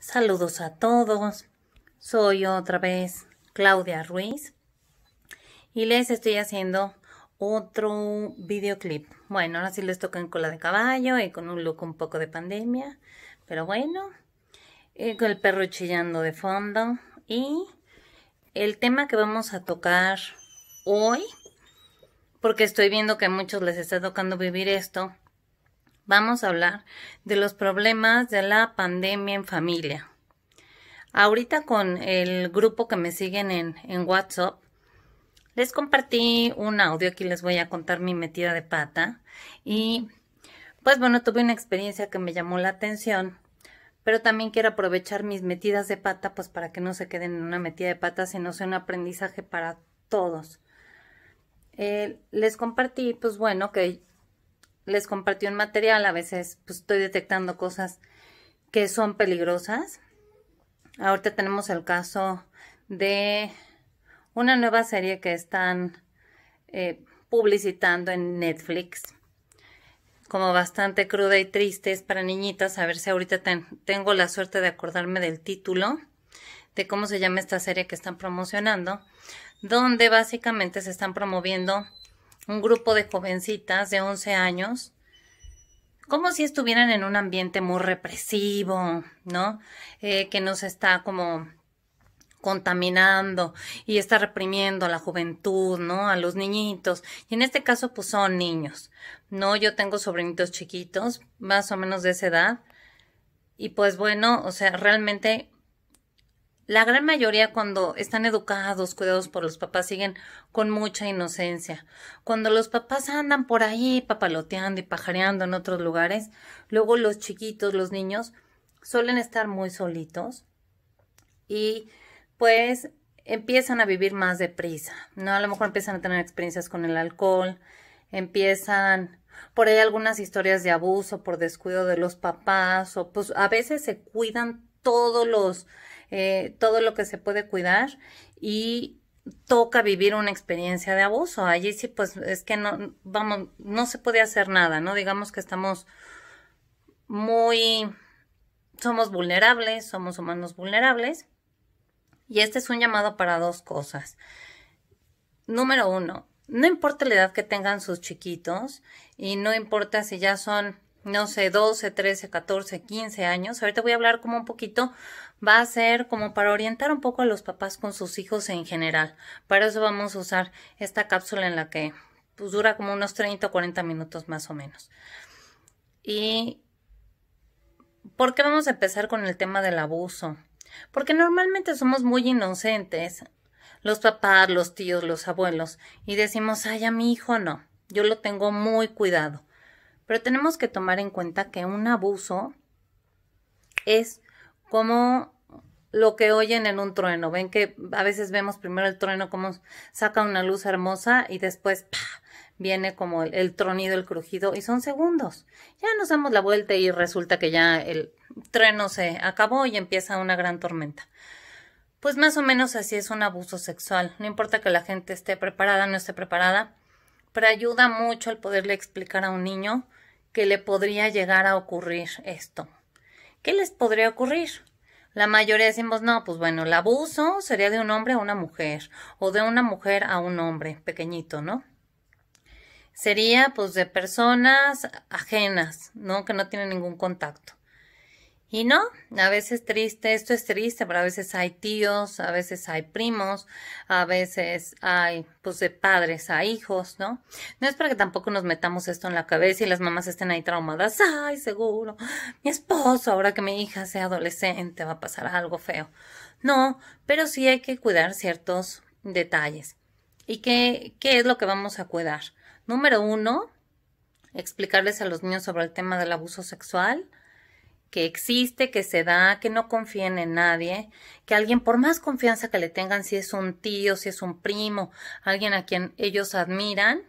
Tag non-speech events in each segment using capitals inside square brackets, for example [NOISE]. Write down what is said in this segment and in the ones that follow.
Saludos a todos. Soy otra vez Claudia Ruiz y les estoy haciendo otro videoclip. Bueno, ahora sí les toca en cola de caballo y con un look un poco de pandemia, pero bueno, eh, con el perro chillando de fondo y el tema que vamos a tocar hoy, porque estoy viendo que a muchos les está tocando vivir esto, vamos a hablar de los problemas de la pandemia en familia. Ahorita con el grupo que me siguen en, WhatsApp, les compartí un audio, aquí les voy a contar mi metida de pata. Y pues bueno, tuve una experiencia que me llamó la atención, pero también quiero aprovechar mis metidas de pata, pues para que no se queden en una metida de pata, sino sea un aprendizaje para todos. Eh, les compartí, pues bueno, que les compartí un material, a veces pues, estoy detectando cosas que son peligrosas. Ahorita tenemos el caso de una nueva serie que están eh, publicitando en Netflix, como bastante cruda y triste, es para niñitas. A ver si ahorita tengo la suerte de acordarme del título, de cómo se llama esta serie que están promocionando, donde básicamente se están promoviendo un grupo de jovencitas de 11 años, como si estuvieran en un ambiente muy represivo, ¿no? Eh, que nos está como contaminando y está reprimiendo a la juventud, ¿no? A los niñitos. Y en este caso, pues son niños, ¿no? Yo tengo sobrinitos chiquitos, más o menos de esa edad. Y pues bueno, o sea, realmente la gran mayoría cuando están educados, cuidados por los papás, siguen con mucha inocencia. Cuando los papás andan por ahí papaloteando y pajareando en otros lugares, luego los chiquitos, los niños, suelen estar muy solitos y pues empiezan a vivir más deprisa, ¿no? A lo mejor empiezan a tener experiencias con el alcohol, empiezan por ahí algunas historias de abuso por descuido de los papás o pues a veces se cuidan todos los eh, todo lo que se puede cuidar y toca vivir una experiencia de abuso. Allí sí, pues es que no, vamos, no se puede hacer nada, ¿no? Digamos que estamos muy, somos vulnerables, somos humanos vulnerables. Y este es un llamado para dos cosas. Número uno, no importa la edad que tengan sus chiquitos y no importa si ya son, no sé, 12, 13, 14, 15 años. Ahorita voy a hablar como un poquito va a ser como para orientar un poco a los papás con sus hijos en general. Para eso vamos a usar esta cápsula en la que pues, dura como unos 30 o 40 minutos más o menos. ¿Y por qué vamos a empezar con el tema del abuso? Porque normalmente somos muy inocentes, los papás, los tíos, los abuelos, y decimos, ay, a mi hijo no, yo lo tengo muy cuidado. Pero tenemos que tomar en cuenta que un abuso es como lo que oyen en un trueno. Ven que a veces vemos primero el trueno como saca una luz hermosa y después viene como el, tronido, el crujido y son segundos. Ya nos damos la vuelta y resulta que ya el trueno se acabó y empieza una gran tormenta. Pues más o menos así es un abuso sexual. No importa que la gente esté preparada, o no esté preparada, pero ayuda mucho el poderle explicar a un niño que le podría llegar a ocurrir esto. ¿Qué les podría ocurrir? La mayoría decimos, no, pues bueno, el abuso sería de un hombre a una mujer o de una mujer a un hombre pequeñito, ¿no? Sería pues de personas ajenas, ¿no? Que no tienen ningún contacto. Y no, a veces triste, esto es triste, pero a veces hay tíos, a veces hay primos, a veces hay, pues, de padres a hijos, ¿no? No es para que tampoco nos metamos esto en la cabeza y las mamás estén ahí traumadas. Ay, seguro, mi esposo, ahora que mi hija sea adolescente, va a pasar algo feo. No, pero sí hay que cuidar ciertos detalles. ¿Y qué, qué es lo que vamos a cuidar? Número uno, explicarles a los niños sobre el tema del abuso sexual que existe, que se da, que no confíen en nadie, que alguien, por más confianza que le tengan, si es un tío, si es un primo, alguien a quien ellos admiran,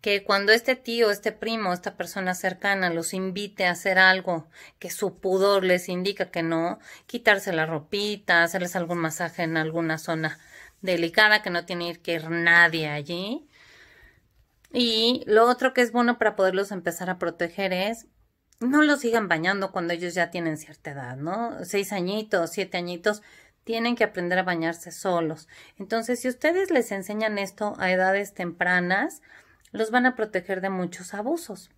que cuando este tío, este primo, esta persona cercana los invite a hacer algo que su pudor les indica que no, quitarse la ropita, hacerles algún masaje en alguna zona delicada que no tiene que ir nadie allí. Y lo otro que es bueno para poderlos empezar a proteger es no los sigan bañando cuando ellos ya tienen cierta edad, ¿no? Seis añitos, siete añitos, tienen que aprender a bañarse solos. Entonces, si ustedes les enseñan esto a edades tempranas, los van a proteger de muchos abusos.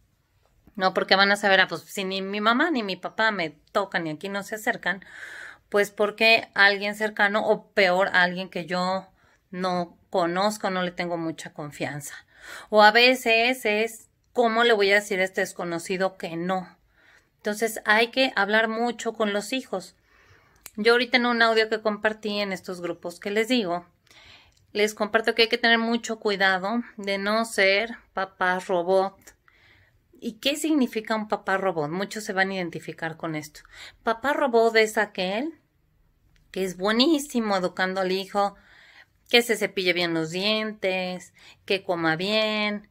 No porque van a saber, ah, pues si ni mi mamá ni mi papá me tocan y aquí no se acercan, pues porque alguien cercano o peor, alguien que yo no conozco, no le tengo mucha confianza. O a veces es, ¿cómo le voy a decir a este desconocido que no? Entonces hay que hablar mucho con los hijos. Yo ahorita en un audio que compartí en estos grupos que les digo, les comparto que hay que tener mucho cuidado de no ser papá robot. ¿Y qué significa un papá robot? Muchos se van a identificar con esto. Papá robot es aquel que es buenísimo educando al hijo, que se cepille bien los dientes, que coma bien,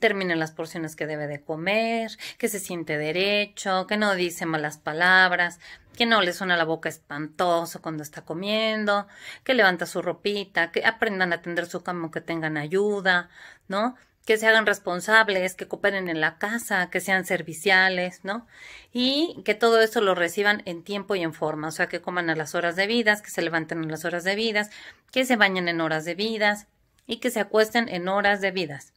termine las porciones que debe de comer, que se siente derecho, que no dice malas palabras, que no le suena la boca espantoso cuando está comiendo, que levanta su ropita, que aprendan a atender su cama que tengan ayuda, ¿no? que se hagan responsables, que cooperen en la casa, que sean serviciales, ¿no? Y que todo eso lo reciban en tiempo y en forma, o sea, que coman a las horas de vidas, que se levanten a las horas de vidas, que se bañen en horas de vidas y que se acuesten en horas de vidas.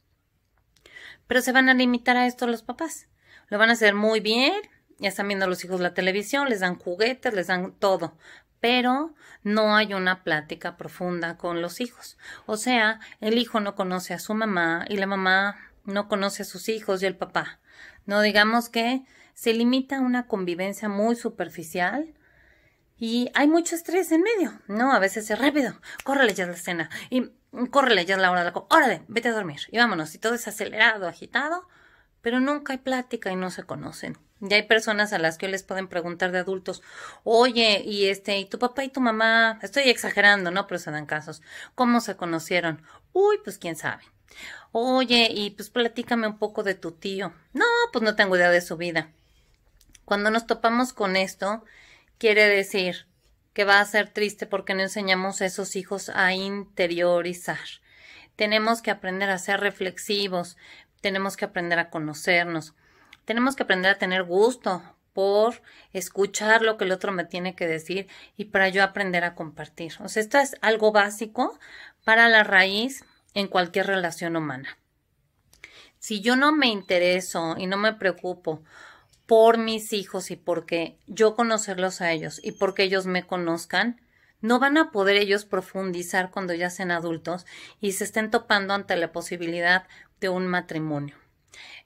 Pero se van a limitar a esto los papás. Lo van a hacer muy bien, ya están viendo a los hijos la televisión, les dan juguetes, les dan todo, pero no hay una plática profunda con los hijos. O sea, el hijo no conoce a su mamá y la mamá no conoce a sus hijos y el papá. No digamos que se limita a una convivencia muy superficial y hay mucho estrés en medio, ¿no? A veces es rápido, córrele ya la cena y córrele ya la hora de la... hora órale, vete a dormir y vámonos. Y todo es acelerado, agitado, pero nunca hay plática y no se conocen. Ya hay personas a las que les pueden preguntar de adultos, oye, y este, y tu papá y tu mamá, estoy exagerando, ¿no? Pero se dan casos. ¿Cómo se conocieron? Uy, pues quién sabe. Oye, y pues platícame un poco de tu tío. No, pues no tengo idea de su vida. Cuando nos topamos con esto, quiere decir que va a ser triste porque no enseñamos a esos hijos a interiorizar. Tenemos que aprender a ser reflexivos, tenemos que aprender a conocernos, tenemos que aprender a tener gusto por escuchar lo que el otro me tiene que decir y para yo aprender a compartir. O sea, esto es algo básico para la raíz en cualquier relación humana. Si yo no me intereso y no me preocupo por mis hijos y porque yo conocerlos a ellos y porque ellos me conozcan, no van a poder ellos profundizar cuando ya sean adultos y se estén topando ante la posibilidad de un matrimonio.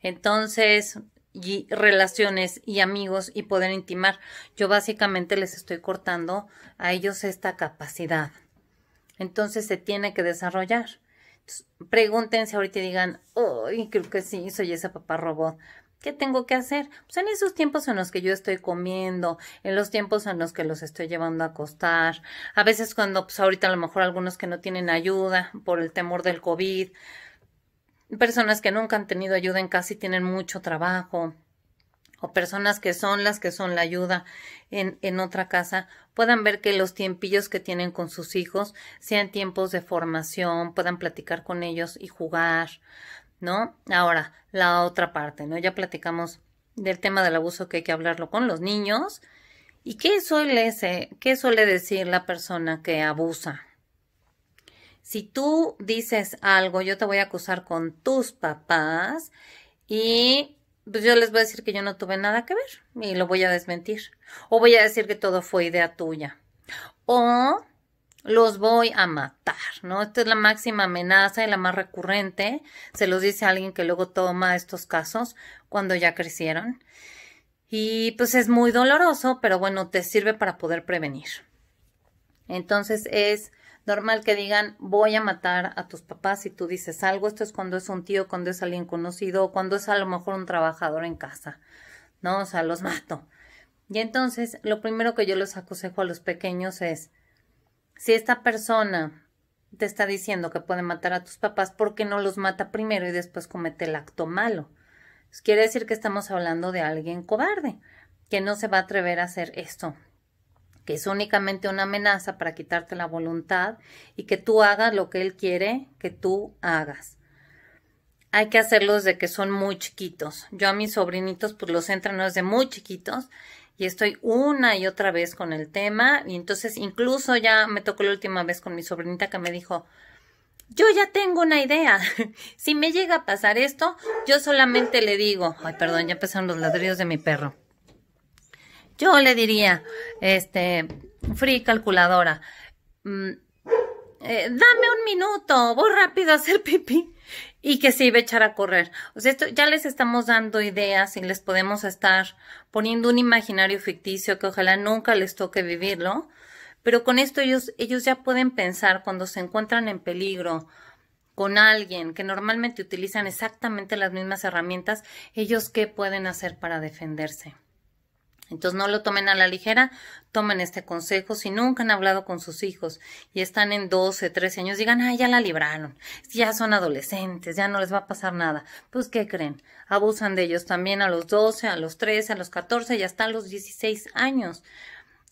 Entonces, y relaciones y amigos y poder intimar. Yo básicamente les estoy cortando a ellos esta capacidad. Entonces se tiene que desarrollar. pregúntense ahorita y digan, uy, creo que sí, soy ese papá robot. ¿Qué tengo que hacer? Pues en esos tiempos en los que yo estoy comiendo, en los tiempos en los que los estoy llevando a acostar, a veces cuando, pues ahorita a lo mejor algunos que no tienen ayuda por el temor del COVID, personas que nunca han tenido ayuda en casa y tienen mucho trabajo, o personas que son las que son la ayuda en, en, otra casa, puedan ver que los tiempillos que tienen con sus hijos sean tiempos de formación, puedan platicar con ellos y jugar, ¿no? Ahora, la otra parte, ¿no? Ya platicamos del tema del abuso que hay que hablarlo con los niños. ¿Y qué suele, ser, qué suele decir la persona que abusa? Si tú dices algo, yo te voy a acusar con tus papás y pues, yo les voy a decir que yo no tuve nada que ver y lo voy a desmentir. O voy a decir que todo fue idea tuya. O los voy a matar, ¿no? Esta es la máxima amenaza y la más recurrente. Se los dice alguien que luego toma estos casos cuando ya crecieron. Y pues es muy doloroso, pero bueno, te sirve para poder prevenir. Entonces es normal que digan voy a matar a tus papás y tú dices algo, esto es cuando es un tío, cuando es alguien conocido, cuando es a lo mejor un trabajador en casa, ¿no? O sea, los mato. Y entonces, lo primero que yo les aconsejo a los pequeños es, si esta persona te está diciendo que puede matar a tus papás, ¿por qué no los mata primero y después comete el acto malo? Pues quiere decir que estamos hablando de alguien cobarde, que no se va a atrever a hacer esto que es únicamente una amenaza para quitarte la voluntad y que tú hagas lo que él quiere que tú hagas. Hay que hacerlos de que son muy chiquitos. Yo a mis sobrinitos pues los entreno desde muy chiquitos y estoy una y otra vez con el tema y entonces incluso ya me tocó la última vez con mi sobrinita que me dijo, yo ya tengo una idea. [LAUGHS] si me llega a pasar esto, yo solamente le digo, ay perdón, ya empezaron los ladrillos de mi perro. Yo le diría, este, free calculadora, mm, eh, dame un minuto, voy rápido a hacer pipí y que sí, iba a echar a correr. O sea, esto ya les estamos dando ideas y les podemos estar poniendo un imaginario ficticio que ojalá nunca les toque vivirlo, pero con esto ellos, ellos ya pueden pensar cuando se encuentran en peligro con alguien que normalmente utilizan exactamente las mismas herramientas, ellos qué pueden hacer para defenderse. Entonces no lo tomen a la ligera, tomen este consejo. Si nunca han hablado con sus hijos y están en 12, 13 años, digan, ah, ya la libraron, ya son adolescentes, ya no les va a pasar nada. Pues, ¿qué creen? Abusan de ellos también a los 12, a los 13, a los 14 y hasta a los 16 años.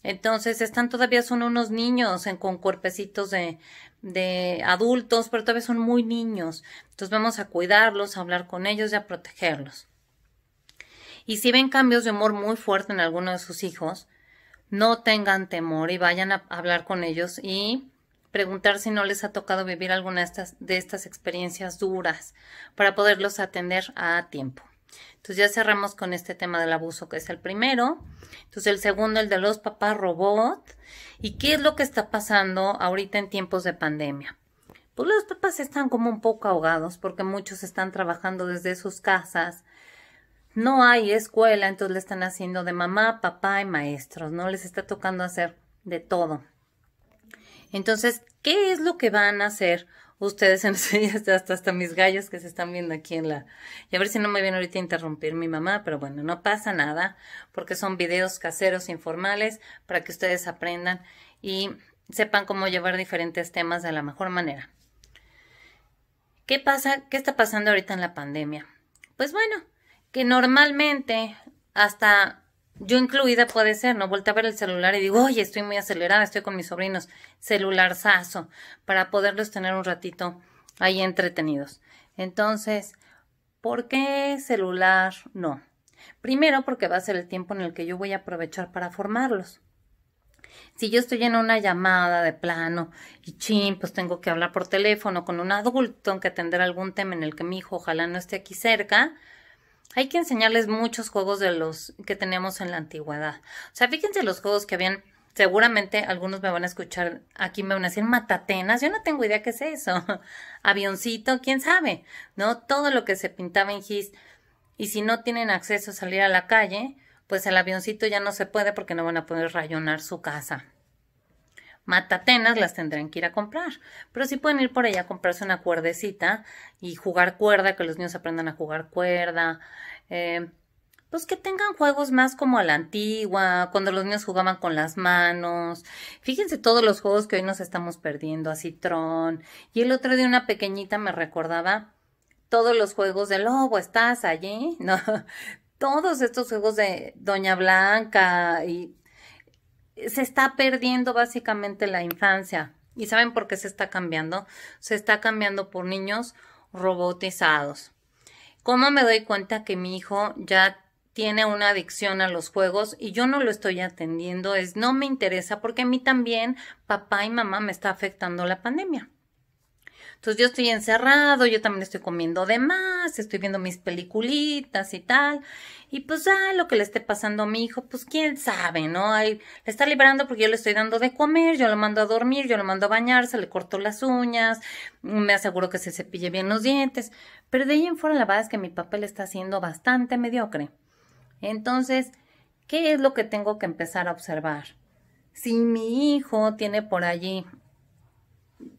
Entonces están todavía, son unos niños con cuerpecitos de, de adultos, pero todavía son muy niños. Entonces vamos a cuidarlos, a hablar con ellos y a protegerlos. Y si ven cambios de humor muy fuertes en alguno de sus hijos, no tengan temor y vayan a hablar con ellos y preguntar si no les ha tocado vivir alguna de estas, de estas experiencias duras para poderlos atender a tiempo. Entonces ya cerramos con este tema del abuso, que es el primero. Entonces el segundo, el de los papás robot. ¿Y qué es lo que está pasando ahorita en tiempos de pandemia? Pues los papás están como un poco ahogados porque muchos están trabajando desde sus casas, no hay escuela, entonces le están haciendo de mamá, papá y maestros, ¿no? Les está tocando hacer de todo. Entonces, ¿qué es lo que van a hacer ustedes [LAUGHS] en hasta, hasta, mis gallos que se están viendo aquí en la... Y a ver si no me viene ahorita a interrumpir mi mamá, pero bueno, no pasa nada, porque son videos caseros informales para que ustedes aprendan y sepan cómo llevar diferentes temas de la mejor manera. ¿Qué pasa? ¿Qué está pasando ahorita en la pandemia? Pues bueno, que normalmente hasta yo incluida puede ser, ¿no? Volte a ver el celular y digo, oye, estoy muy acelerada, estoy con mis sobrinos, celular sazo, para poderlos tener un ratito ahí entretenidos. Entonces, ¿por qué celular no? Primero, porque va a ser el tiempo en el que yo voy a aprovechar para formarlos. Si yo estoy en una llamada de plano y chin, pues tengo que hablar por teléfono con un adulto, tengo que atender algún tema en el que mi hijo ojalá no esté aquí cerca, hay que enseñarles muchos juegos de los que teníamos en la antigüedad. O sea, fíjense los juegos que habían seguramente algunos me van a escuchar, aquí me van a decir matatenas, yo no tengo idea qué es eso, [LAUGHS] avioncito, quién sabe, ¿no? Todo lo que se pintaba en GIS y si no tienen acceso a salir a la calle, pues el avioncito ya no se puede porque no van a poder rayonar su casa matatenas las tendrán que ir a comprar. Pero sí pueden ir por allá a comprarse una cuerdecita y jugar cuerda, que los niños aprendan a jugar cuerda. Eh, pues que tengan juegos más como a la antigua, cuando los niños jugaban con las manos. Fíjense todos los juegos que hoy nos estamos perdiendo, a Citrón. Y el otro día una pequeñita me recordaba todos los juegos de lobo, estás allí, ¿no? [LAUGHS] Todos estos juegos de Doña Blanca y se está perdiendo básicamente la infancia. ¿Y saben por qué se está cambiando? Se está cambiando por niños robotizados. ¿Cómo me doy cuenta que mi hijo ya tiene una adicción a los juegos y yo no lo estoy atendiendo? Es no me interesa porque a mí también papá y mamá me está afectando la pandemia. Entonces yo estoy encerrado, yo también estoy comiendo de más, estoy viendo mis peliculitas y tal, y pues ya lo que le esté pasando a mi hijo, pues quién sabe, ¿no? le está liberando porque yo le estoy dando de comer, yo lo mando a dormir, yo lo mando a bañarse, le corto las uñas, me aseguro que se cepille bien los dientes. Pero de ahí en fuera la verdad es que mi papel está siendo bastante mediocre. Entonces, ¿qué es lo que tengo que empezar a observar? Si mi hijo tiene por allí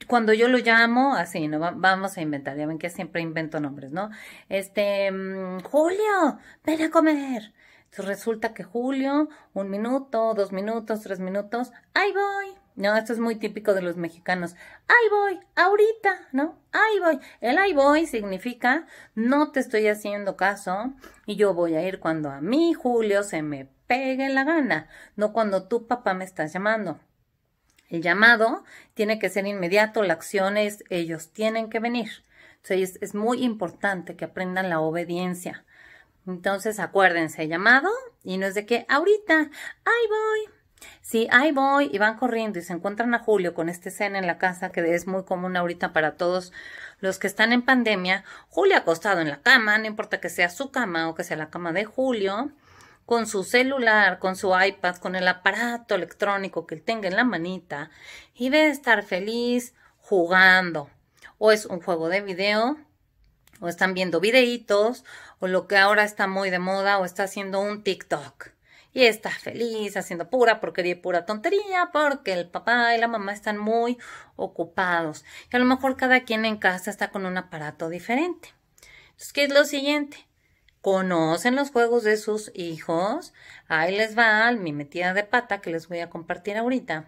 cuando yo lo llamo, así, ¿no? Vamos a inventar, ya ven que siempre invento nombres, ¿no? Este, mm, Julio, ven a comer. Entonces resulta que Julio, un minuto, dos minutos, tres minutos, ¡ay, voy. No, esto es muy típico de los mexicanos. ¡Ay, voy, ahorita, ¿no? ¡Ay, voy. El ¡ay, voy significa no te estoy haciendo caso y yo voy a ir cuando a mí, Julio, se me pegue la gana, no cuando tu papá me estás llamando. El llamado tiene que ser inmediato, la acción es ellos tienen que venir. Entonces es muy importante que aprendan la obediencia. Entonces acuérdense, llamado y no es de que ahorita, ahí voy. Sí, ahí voy y van corriendo y se encuentran a Julio con este escena en la casa que es muy común ahorita para todos los que están en pandemia. Julio acostado en la cama, no importa que sea su cama o que sea la cama de Julio con su celular, con su iPad, con el aparato electrónico que él tenga en la manita y debe estar feliz jugando. O es un juego de video, o están viendo videitos, o lo que ahora está muy de moda, o está haciendo un TikTok. Y está feliz haciendo pura porquería y pura tontería porque el papá y la mamá están muy ocupados. Y a lo mejor cada quien en casa está con un aparato diferente. Entonces, ¿qué es lo siguiente? conocen los juegos de sus hijos. Ahí les va mi metida de pata que les voy a compartir ahorita.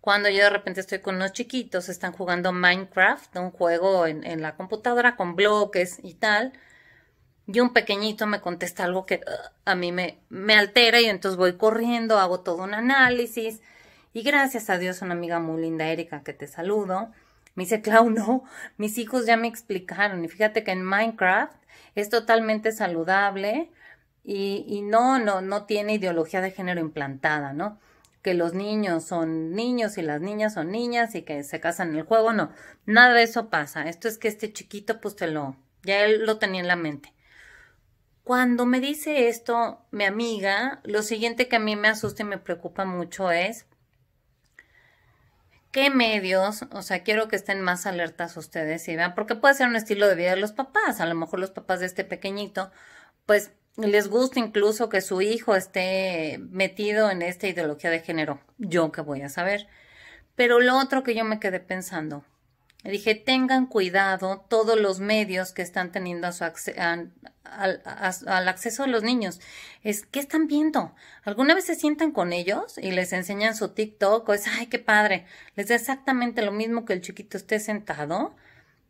Cuando yo de repente estoy con unos chiquitos, están jugando Minecraft, un juego en, la computadora con bloques y tal. Y un pequeñito me contesta algo que uh, a mí me, me altera y entonces voy corriendo, hago todo un análisis. Y gracias a Dios, una amiga muy linda, Erika, que te saludo, me dice, Clau, no, mis hijos ya me explicaron. Y fíjate que en Minecraft es totalmente saludable y, no, no, no tiene ideología de género implantada, ¿no? Que los niños son niños y las niñas son niñas y que se casan en el juego, no. Nada de eso pasa. Esto es que este chiquito, pues lo, ya él lo tenía en la mente. Cuando me dice esto mi amiga, lo siguiente que a mí me asusta y me preocupa mucho es qué medios, o sea, quiero que estén más alertas ustedes y vean, porque puede ser un estilo de vida de los papás, a lo mejor los papás de este pequeñito, pues les gusta incluso que su hijo esté metido en esta ideología de género, yo que voy a saber. Pero lo otro que yo me quedé pensando le dije, tengan cuidado todos los medios que están teniendo a su al acceso de los niños. Es, ¿qué están viendo? ¿Alguna vez se sientan con ellos y les enseñan su TikTok? O es, ay, qué padre. Les da exactamente lo mismo que el chiquito esté sentado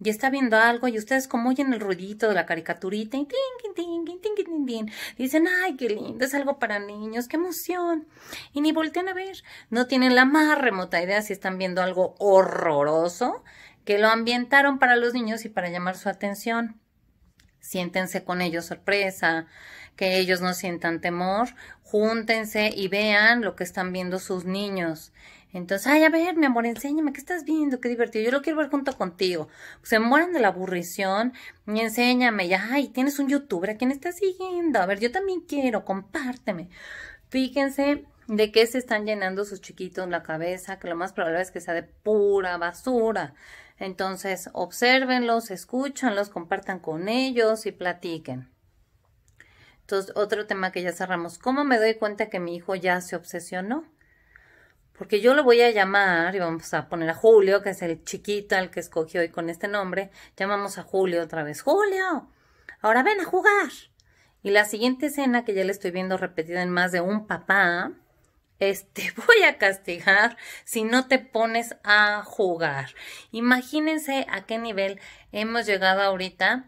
y está viendo algo y ustedes como oyen el ruidito de la caricaturita y ting, ting, ting, ting, ting, dicen, ay, qué lindo, es algo para niños, qué emoción. Y ni voltean a ver, no tienen la más remota idea si están viendo algo horroroso que lo ambientaron para los niños y para llamar su atención. Siéntense con ellos sorpresa, que ellos no sientan temor, júntense y vean lo que están viendo sus niños. Entonces, ay, a ver, mi amor, enséñame, ¿qué estás viendo? Qué divertido, yo lo quiero ver junto contigo. Se mueren de la aburrición y enséñame, ya, ay, tienes un youtuber, ¿a quién estás siguiendo? A ver, yo también quiero, compárteme. Fíjense de qué se están llenando sus chiquitos la cabeza, que lo más probable es que sea de pura basura. Entonces, observenlos, escúchanlos, compartan con ellos y platiquen. Entonces, otro tema que ya cerramos. ¿Cómo me doy cuenta que mi hijo ya se obsesionó? Porque yo lo voy a llamar, y vamos a poner a Julio, que es el chiquito al que escogió hoy con este nombre. Llamamos a Julio otra vez. ¡Julio! Ahora ven a jugar. Y la siguiente escena que ya le estoy viendo repetida en más de un papá este, [LAUGHS] voy a castigar si no te pones a jugar. Imagínense a qué nivel hemos llegado ahorita,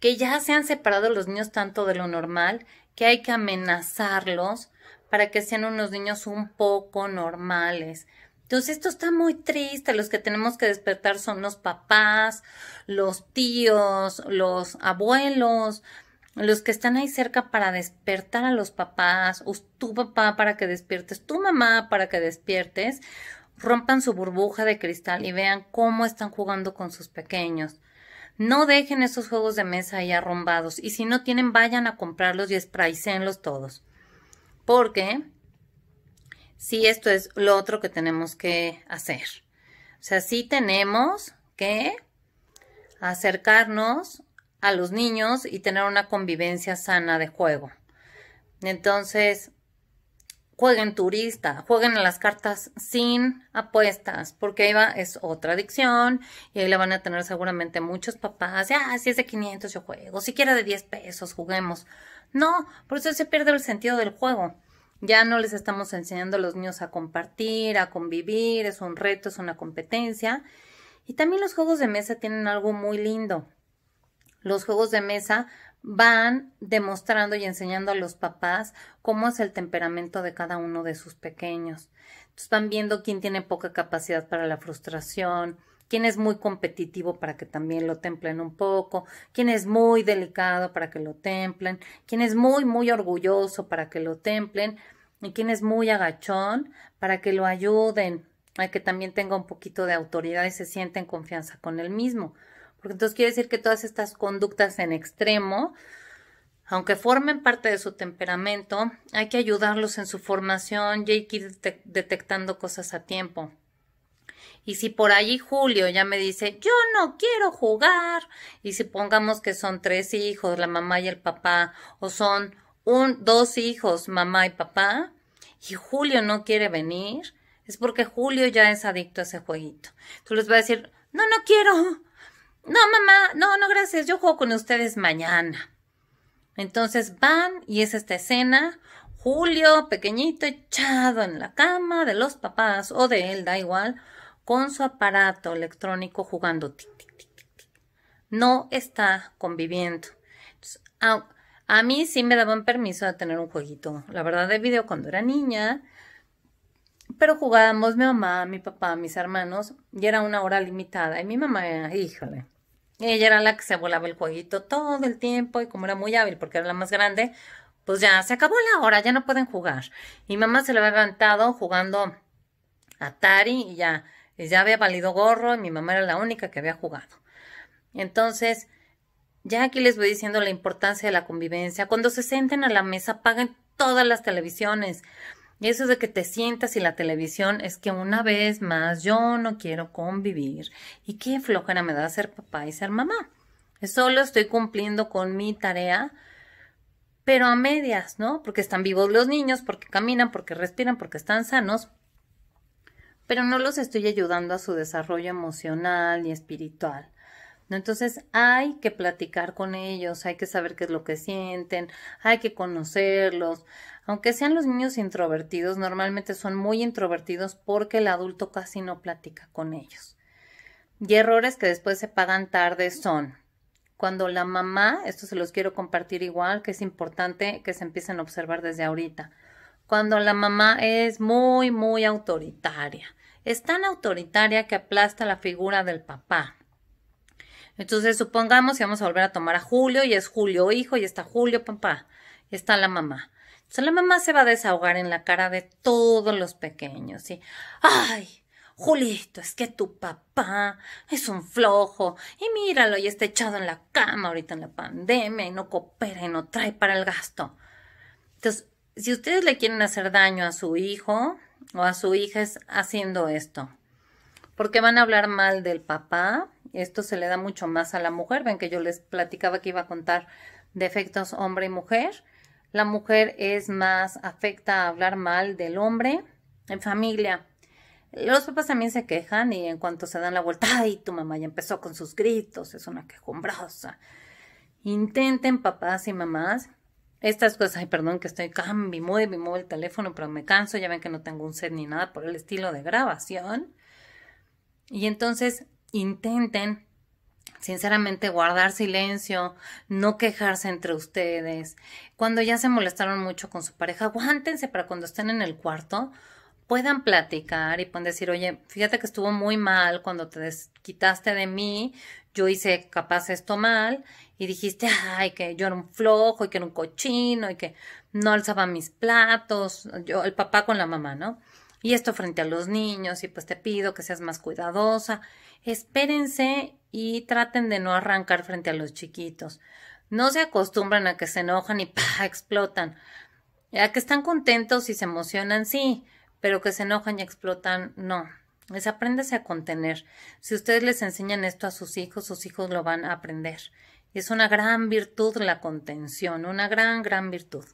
que ya se han separado los niños tanto de lo normal, que hay que amenazarlos para que sean unos niños un poco normales. Entonces esto está muy triste, los que tenemos que despertar son los papás, los tíos, los abuelos, los que están ahí cerca para despertar a los papás, o tu papá para que despiertes, tu mamá para que despiertes, rompan su burbuja de cristal y vean cómo están jugando con sus pequeños. No dejen esos juegos de mesa ahí arrombados y si no tienen vayan a comprarlos y spraycenlos todos. Porque si esto es lo otro que tenemos que hacer. O sea, sí tenemos que acercarnos a los niños y tener una convivencia sana de juego. Entonces, jueguen turista, jueguen a las cartas sin apuestas, porque ahí va, es otra adicción y ahí la van a tener seguramente muchos papás. Ya ah, si es de 500 yo juego, siquiera de 10 pesos juguemos. No, por eso se pierde el sentido del juego. Ya no les estamos enseñando a los niños a compartir, a convivir, es un reto, es una competencia. Y también los juegos de mesa tienen algo muy lindo los juegos de mesa van demostrando y enseñando a los papás cómo es el temperamento de cada uno de sus pequeños. Entonces van viendo quién tiene poca capacidad para la frustración, quién es muy competitivo para que también lo templen un poco, quién es muy delicado para que lo templen, quién es muy, muy orgulloso para que lo templen y quién es muy agachón para que lo ayuden a que también tenga un poquito de autoridad y se sienta en confianza con él mismo. Porque entonces quiere decir que todas estas conductas en extremo, aunque formen parte de su temperamento, hay que ayudarlos en su formación y hay que ir detectando cosas a tiempo. Y si por allí Julio ya me dice, yo no quiero jugar, y si pongamos que son tres hijos, la mamá y el papá, o son un, dos hijos, mamá y papá, y Julio no quiere venir, es porque Julio ya es adicto a ese jueguito. Tú les vas a decir, no, no quiero, no, mamá, no, no, gracias, yo juego con ustedes mañana. Entonces van y es esta escena, Julio pequeñito echado en la cama de los papás o de él, da igual, con su aparato electrónico jugando. No está conviviendo. a, mí sí me daban permiso de tener un jueguito, la verdad, de video cuando era niña. Pero jugábamos mi mamá, mi papá, mis hermanos, y era una hora limitada. Y mi mamá híjole, ella era la que se volaba el jueguito todo el tiempo y como era muy hábil porque era la más grande, pues ya se acabó la hora, ya no pueden jugar. Y mamá se le había levantado jugando Atari y ya, ya había valido gorro y mi mamá era la única que había jugado. Entonces, ya aquí les voy diciendo la importancia de la convivencia. Cuando se senten a la mesa, apaguen todas las televisiones. Eso de que te sientas y la televisión es que una vez más yo no quiero convivir y qué flojera me da ser papá y ser mamá. Solo estoy cumpliendo con mi tarea, pero a medias, ¿no? Porque están vivos los niños, porque caminan, porque respiran, porque están sanos, pero no los estoy ayudando a su desarrollo emocional ni espiritual. Entonces hay que platicar con ellos, hay que saber qué es lo que sienten, hay que conocerlos. Aunque sean los niños introvertidos, normalmente son muy introvertidos porque el adulto casi no platica con ellos. Y errores que después se pagan tarde son cuando la mamá, esto se los quiero compartir igual, que es importante que se empiecen a observar desde ahorita, cuando la mamá es muy, muy autoritaria, es tan autoritaria que aplasta la figura del papá entonces, supongamos que vamos a volver a tomar a Julio, y es Julio hijo, y está Julio papá, y está la mamá. Entonces, la mamá se va a desahogar en la cara de todos los pequeños, y ¡ay! Julito, es que tu papá es un flojo, y míralo, y está echado en la cama ahorita en la pandemia, y no coopera, y no trae para el gasto. Entonces, si ustedes le quieren hacer daño a su hijo o a su hija, es haciendo esto porque van a hablar mal del papá. Esto se le da mucho más a la mujer. Ven que yo les platicaba que iba a contar defectos hombre y mujer. La mujer es más afecta a hablar mal del hombre en familia. Los papás también se quejan y en cuanto se dan la vuelta, ay, tu mamá ya empezó con sus gritos, es una quejumbrosa. Intenten, papás y mamás, estas cosas, ay, perdón que estoy, me mueve, mueve el teléfono, pero me canso, ya ven que no tengo un set ni nada por el estilo de grabación. Y entonces intenten sinceramente guardar silencio, no quejarse entre ustedes. Cuando ya se molestaron mucho con su pareja, aguántense para cuando estén en el cuarto puedan platicar y pueden decir, oye, fíjate que estuvo muy mal cuando te quitaste de mí, yo hice capaz esto mal y dijiste, ay, que yo era un flojo y que era un cochino y que no alzaba mis platos, yo, el papá con la mamá, ¿no? y esto frente a los niños y pues te pido que seas más cuidadosa. Espérense y traten de no arrancar frente a los chiquitos. No se acostumbran a que se enojan y [LAUGHS] pa explotan. A que están contentos y se emocionan, sí, pero que se enojan y explotan, no. Les apréndase a contener. Si ustedes les enseñan esto a sus hijos, sus hijos lo van a aprender. Es una gran virtud la contención, una gran, gran virtud.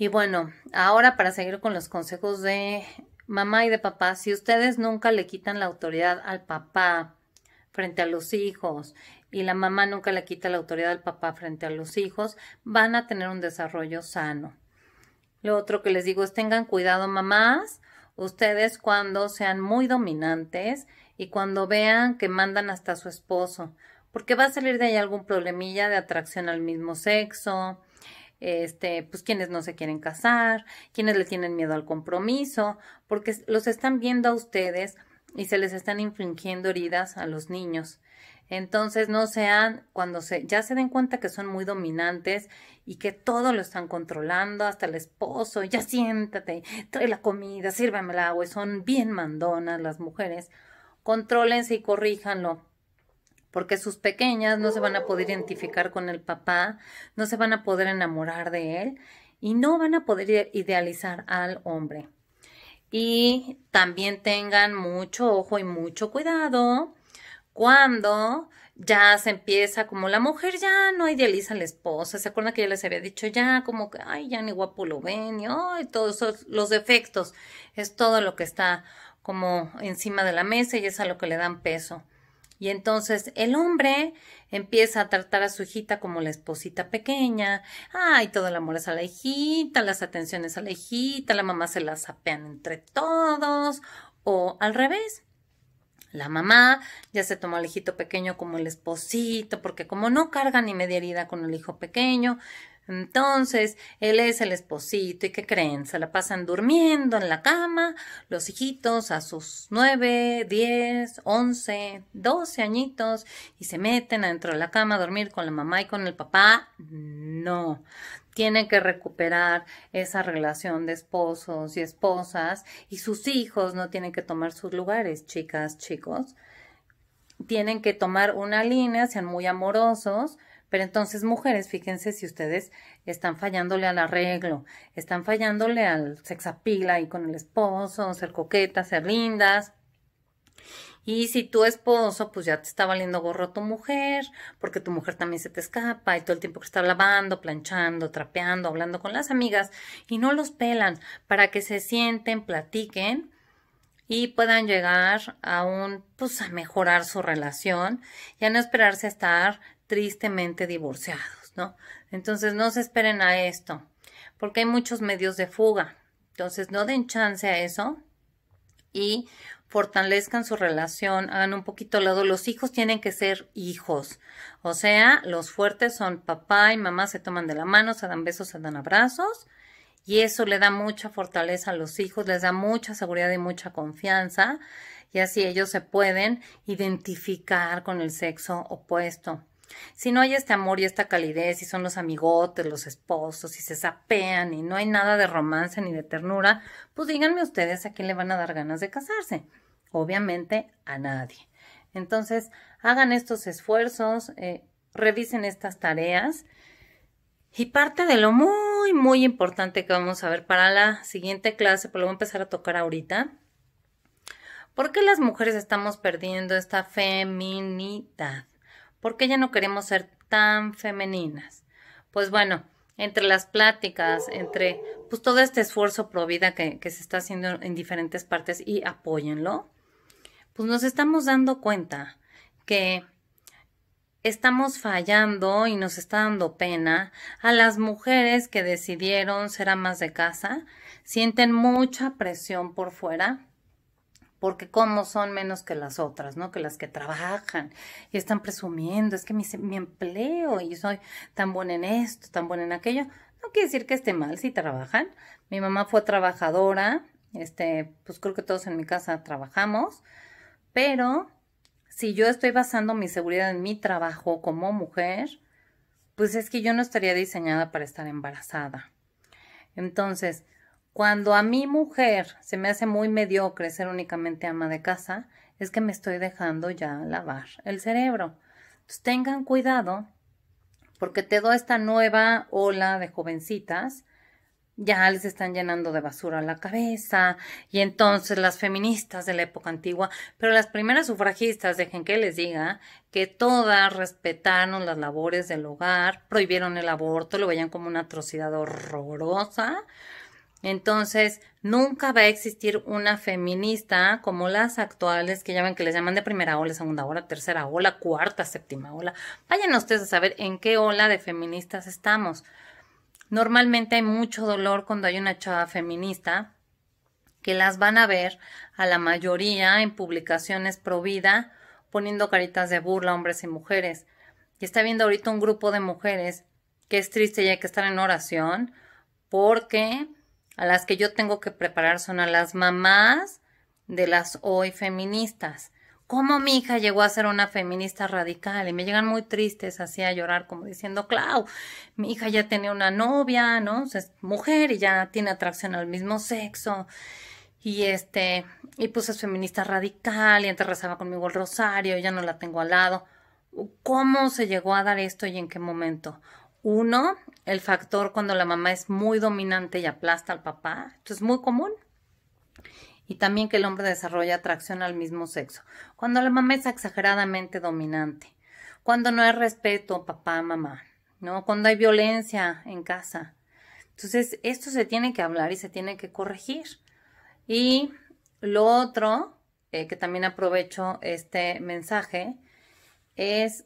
Y bueno, ahora para seguir con los consejos de mamá y de papá, si ustedes nunca le quitan la autoridad al papá frente a los hijos y la mamá nunca le quita la autoridad al papá frente a los hijos, van a tener un desarrollo sano. Lo otro que les digo es tengan cuidado mamás, ustedes cuando sean muy dominantes y cuando vean que mandan hasta a su esposo, porque va a salir de ahí algún problemilla de atracción al mismo sexo, este, pues quienes no se quieren casar, quienes le tienen miedo al compromiso, porque los están viendo a ustedes y se les están infringiendo heridas a los niños. Entonces no sean, cuando se, ya se den cuenta que son muy dominantes y que todo lo están controlando, hasta el esposo, ya siéntate, trae la comida, sírvame la agua, son bien mandonas las mujeres, contrólense y corríjanlo porque sus pequeñas no se van a poder identificar con el papá, no se van a poder enamorar de él y no van a poder idealizar al hombre. Y también tengan mucho ojo y mucho cuidado cuando ya se empieza como la mujer ya no idealiza a la esposa. ¿Se acuerdan que ya les había dicho ya como que, ay, ya ni guapo lo ven y todos los defectos? Es todo lo que está como encima de la mesa y es a lo que le dan peso. Y entonces el hombre empieza a tratar a su hijita como la esposita pequeña. Ay, todo el amor es a la hijita, las atenciones a la hijita, la mamá se las apean entre todos. O al revés. La mamá ya se tomó al hijito pequeño como el esposito, porque como no carga ni media herida con el hijo pequeño, entonces, él es el esposito y ¿qué creen? Se la pasan durmiendo en la cama, los hijitos a sus nueve, diez, once, doce añitos y se meten adentro de la cama a dormir con la mamá y con el papá. No, tienen que recuperar esa relación de esposos y esposas y sus hijos no tienen que tomar sus lugares, chicas, chicos. Tienen que tomar una línea, sean muy amorosos pero entonces, mujeres, fíjense si ustedes están fallándole al arreglo, están fallándole al sexapila y con el esposo, ser coquetas, ser lindas. Y si tu esposo, pues ya te está valiendo gorro tu mujer, porque tu mujer también se te escapa y todo el tiempo que está lavando, planchando, trapeando, hablando con las amigas y no los pelan para que se sienten, platiquen y puedan llegar a un, pues a mejorar su relación y a no esperarse a estar tristemente divorciados, ¿no? Entonces no se esperen a esto, porque hay muchos medios de fuga. Entonces no den chance a eso y fortalezcan su relación, hagan un poquito al lado. Los hijos tienen que ser hijos. O sea, los fuertes son papá y mamá se toman de la mano, se dan besos, se dan abrazos. Y eso le da mucha fortaleza a los hijos, les da mucha seguridad y mucha confianza. Y así ellos se pueden identificar con el sexo opuesto. Si no hay este amor y esta calidez, y son los amigotes, los esposos, y se sapean, y no hay nada de romance ni de ternura, pues díganme ustedes a quién le van a dar ganas de casarse. Obviamente a nadie. Entonces, hagan estos esfuerzos, eh, revisen estas tareas. Y parte de lo muy, muy importante que vamos a ver para la siguiente clase, pero pues lo voy a empezar a tocar ahorita. ¿Por qué las mujeres estamos perdiendo esta feminidad? ¿Por qué ya no queremos ser tan femeninas? Pues bueno, entre las pláticas, entre pues todo este esfuerzo pro vida que, se está haciendo en diferentes partes y apóyenlo, pues nos estamos dando cuenta que estamos fallando y nos está dando pena a las mujeres que decidieron ser amas de casa, sienten mucha presión por fuera porque cómo son menos que las otras, ¿no? Que las que trabajan y están presumiendo, es que mi, mi empleo y soy tan buena en esto, tan buena en aquello. No quiere decir que esté mal si trabajan. Mi mamá fue trabajadora, este, pues creo que todos en mi casa trabajamos, pero si yo estoy basando mi seguridad en mi trabajo como mujer, pues es que yo no estaría diseñada para estar embarazada. Entonces, cuando a mi mujer se me hace muy mediocre ser únicamente ama de casa, es que me estoy dejando ya lavar el cerebro. Entonces tengan cuidado porque te doy esta nueva ola de jovencitas ya les están llenando de basura la cabeza y entonces las feministas de la época antigua, pero las primeras sufragistas, dejen que les diga, que todas respetaron las labores del hogar, prohibieron el aborto, lo veían como una atrocidad horrorosa, entonces, nunca va a existir una feminista como las actuales que llaman que les llaman de primera ola, segunda ola, tercera ola, cuarta, séptima ola. Vayan ustedes a saber en qué ola de feministas estamos. Normalmente hay mucho dolor cuando hay una chava feminista que las van a ver a la mayoría en publicaciones pro vida poniendo caritas de burla hombres y mujeres. Y está viendo ahorita un grupo de mujeres que es triste y hay que estar en oración porque a las que yo tengo que preparar son a las mamás de las hoy feministas. ¿Cómo mi hija llegó a ser una feminista radical? Y me llegan muy tristes así a llorar, como diciendo, Clau, mi hija ya tenía una novia, ¿no? es mujer y ya tiene atracción al mismo sexo. Y este, y pues es feminista radical, y antes rezaba conmigo el rosario, ya no la tengo al lado. ¿Cómo se llegó a dar esto y en qué momento? Uno, el factor cuando la mamá es muy dominante y aplasta al papá. Esto es muy común. Y también que el hombre desarrolla atracción al mismo sexo. Cuando la mamá es exageradamente dominante. Cuando no hay respeto, papá, mamá. ¿No? Cuando hay violencia en casa. Entonces, esto se tiene que hablar y se tiene que corregir. Y lo otro, eh, que también aprovecho este mensaje, es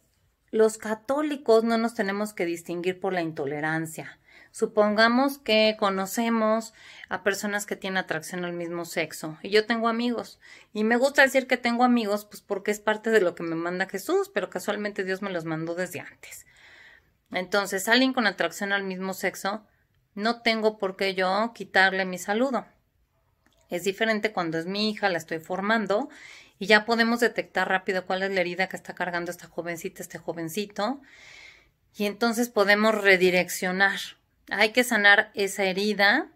los católicos no nos tenemos que distinguir por la intolerancia. Supongamos que conocemos a personas que tienen atracción al mismo sexo y yo tengo amigos y me gusta decir que tengo amigos pues porque es parte de lo que me manda Jesús, pero casualmente Dios me los mandó desde antes. Entonces, alguien con atracción al mismo sexo, no tengo por qué yo quitarle mi saludo. Es diferente cuando es mi hija, la estoy formando y ya podemos detectar rápido cuál es la herida que está cargando esta jovencita, este jovencito, y entonces podemos redireccionar. Hay que sanar esa herida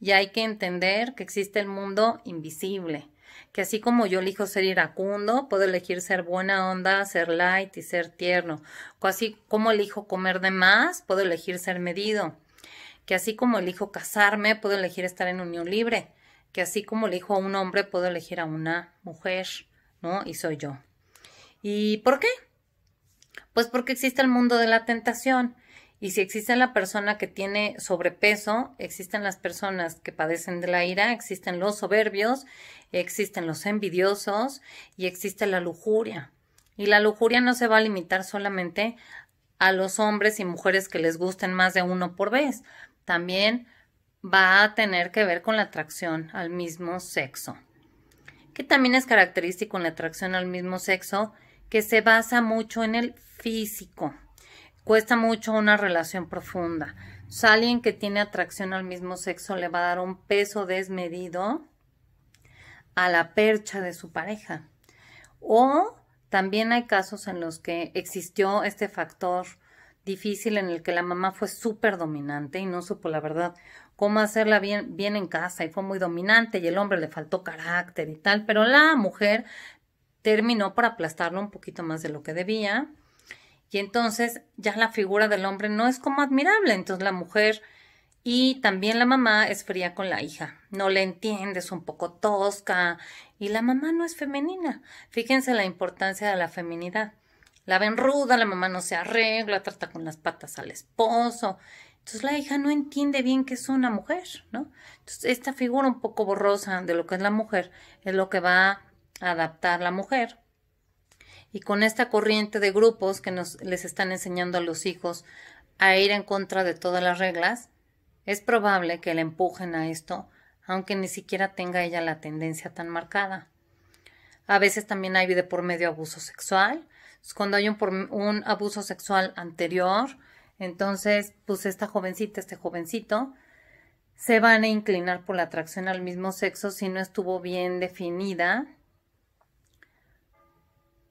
y hay que entender que existe el mundo invisible, que así como yo elijo ser iracundo, puedo elegir ser buena onda, ser light y ser tierno, O así como elijo comer de más, puedo elegir ser medido, que así como elijo casarme, puedo elegir estar en unión libre, que así como elijo a un hombre, puedo elegir a una mujer, ¿no? Y soy yo. ¿Y por qué? Pues porque existe el mundo de la tentación. Y si existe la persona que tiene sobrepeso, existen las personas que padecen de la ira, existen los soberbios, existen los envidiosos y existe la lujuria. Y la lujuria no se va a limitar solamente a los hombres y mujeres que les gusten más de uno por vez. También va a tener que ver con la atracción al mismo sexo, que también es característico en la atracción al mismo sexo, que se basa mucho en el físico. Cuesta mucho una relación profunda. si alguien que tiene atracción al mismo sexo le va a dar un peso desmedido a la percha de su pareja. O también hay casos en los que existió este factor difícil en el que la mamá fue súper dominante y no supo la verdad cómo hacerla bien, en casa y fue muy dominante y el hombre le faltó carácter y tal, pero la mujer terminó por aplastarlo un poquito más de lo que debía y entonces ya la figura del hombre no es como admirable, entonces la mujer y también la mamá es fría con la hija, no le entiendes, un poco tosca y la mamá no es femenina. Fíjense la importancia de la feminidad la ven ruda, la mamá no se arregla, trata con las patas al esposo. Entonces la hija no entiende bien que es una mujer, ¿no? Entonces esta figura un poco borrosa de lo que es la mujer es lo que va a adaptar la mujer. Y con esta corriente de grupos que nos, les están enseñando a los hijos a ir en contra de todas las reglas, es probable que le empujen a esto, aunque ni siquiera tenga ella la tendencia tan marcada. A veces también hay de por medio abuso sexual, pues, cuando hay un, un abuso sexual anterior, entonces, pues esta jovencita, este jovencito, se van a inclinar por la atracción al mismo sexo si no estuvo bien definida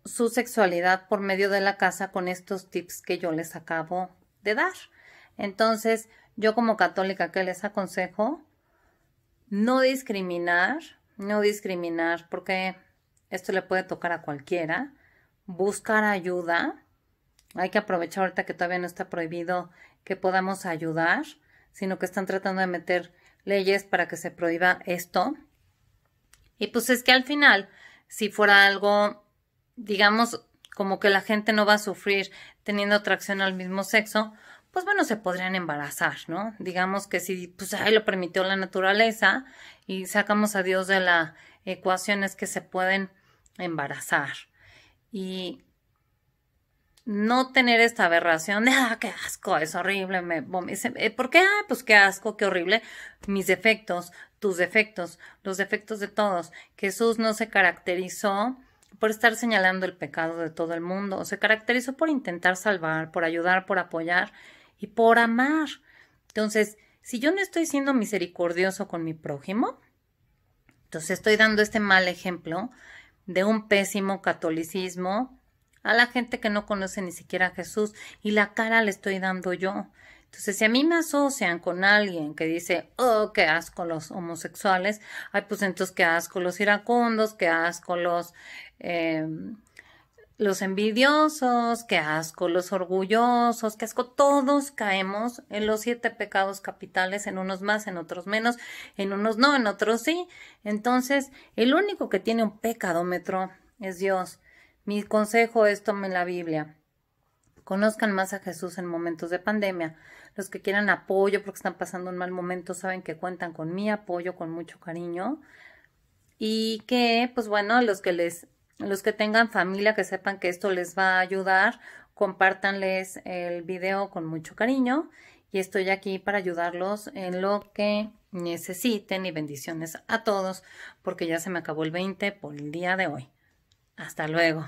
su sexualidad por medio de la casa con estos tips que yo les acabo de dar. Entonces, yo como católica que les aconsejo no discriminar, no discriminar porque esto le puede tocar a cualquiera buscar ayuda. Hay que aprovechar ahorita que todavía no está prohibido que podamos ayudar, sino que están tratando de meter leyes para que se prohíba esto. Y pues es que al final, si fuera algo, digamos, como que la gente no va a sufrir teniendo atracción al mismo sexo, pues bueno, se podrían embarazar, ¿no? Digamos que si, pues, ahí lo permitió la naturaleza y sacamos a Dios de la ecuación es que se pueden embarazar y no tener esta aberración de, ah, qué asco, es horrible, me ¿Por qué? Ah, pues qué asco, qué horrible. Mis defectos, tus defectos, los defectos de todos. Jesús no se caracterizó por estar señalando el pecado de todo el mundo, se caracterizó por intentar salvar, por ayudar, por apoyar y por amar. Entonces, si yo no estoy siendo misericordioso con mi prójimo, entonces estoy dando este mal ejemplo de un pésimo catolicismo a la gente que no conoce ni siquiera a Jesús y la cara le estoy dando yo. Entonces, si a mí me asocian con alguien que dice, oh, qué asco los homosexuales, ay, pues entonces qué asco los iracundos, qué asco los eh, los envidiosos, qué asco los orgullosos, qué asco, todos caemos en los siete pecados capitales, en unos más, en otros menos, en unos no, en otros sí. Entonces, el único que tiene un pecadómetro es Dios. Mi consejo es tomen la Biblia. Conozcan más a Jesús en momentos de pandemia. Los que quieran apoyo porque están pasando un mal momento saben que cuentan con mi apoyo, con mucho cariño. Y que, pues bueno, los que les los que tengan familia que sepan que esto les va a ayudar, compártanles el video con mucho cariño y estoy aquí para ayudarlos en lo que necesiten y bendiciones a todos porque ya se me acabó el 20 por el día de hoy. Hasta luego.